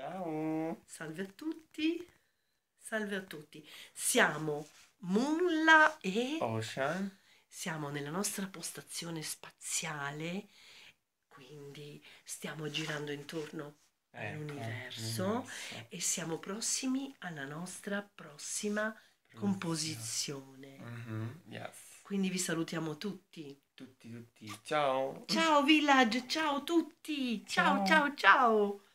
Ciao. Salve a tutti. Salve a tutti. Siamo Mulla e Ocean. Siamo nella nostra postazione spaziale, quindi stiamo girando intorno ecco, all'universo e siamo prossimi alla nostra prossima composizione. Mm-hmm, yes. Quindi vi salutiamo tutti. Tutti, tutti. Ciao. Ciao village, ciao tutti. ciao, ciao. ciao. ciao.